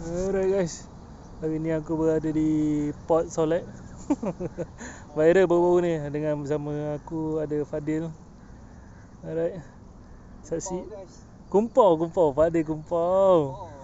Alright guys Hari ni aku berada di Port Solat Viral baru-baru ni Dengan bersama aku ada Fadil Alright Saksi Kumpau guys. Kumpau, Fadil kumpau, kumpau.